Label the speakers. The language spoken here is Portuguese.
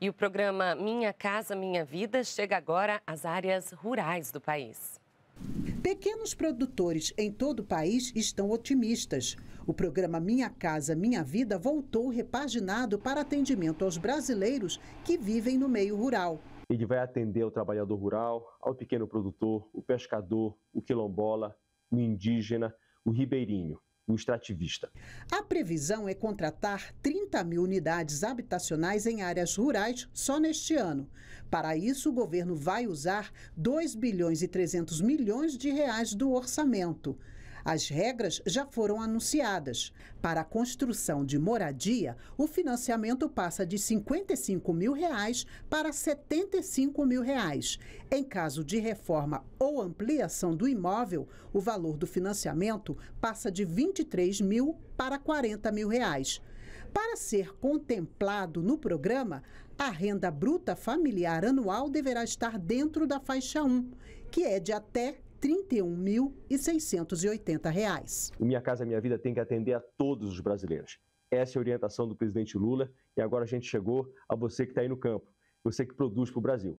Speaker 1: E o programa Minha Casa Minha Vida chega agora às áreas rurais do país. Pequenos produtores em todo o país estão otimistas. O programa Minha Casa Minha Vida voltou repaginado para atendimento aos brasileiros que vivem no meio rural.
Speaker 2: Ele vai atender o trabalhador rural, ao pequeno produtor, o pescador, o quilombola, o indígena, o ribeirinho o extrativista.
Speaker 1: A previsão é contratar 30 mil unidades habitacionais em áreas rurais só neste ano. Para isso, o governo vai usar 2 bilhões e 300 milhões de reais do orçamento. As regras já foram anunciadas. Para a construção de moradia, o financiamento passa de 55 mil reais para 75 mil reais. Em caso de reforma ou ampliação do imóvel, o valor do financiamento passa de 23 mil para 40 mil reais. Para ser contemplado no programa, a renda bruta familiar anual deverá estar dentro da faixa 1, que é de até 31.680 reais.
Speaker 2: Minha Casa Minha Vida tem que atender a todos os brasileiros. Essa é a orientação do presidente Lula e agora a gente chegou a você que está aí no campo, você que produz para o Brasil.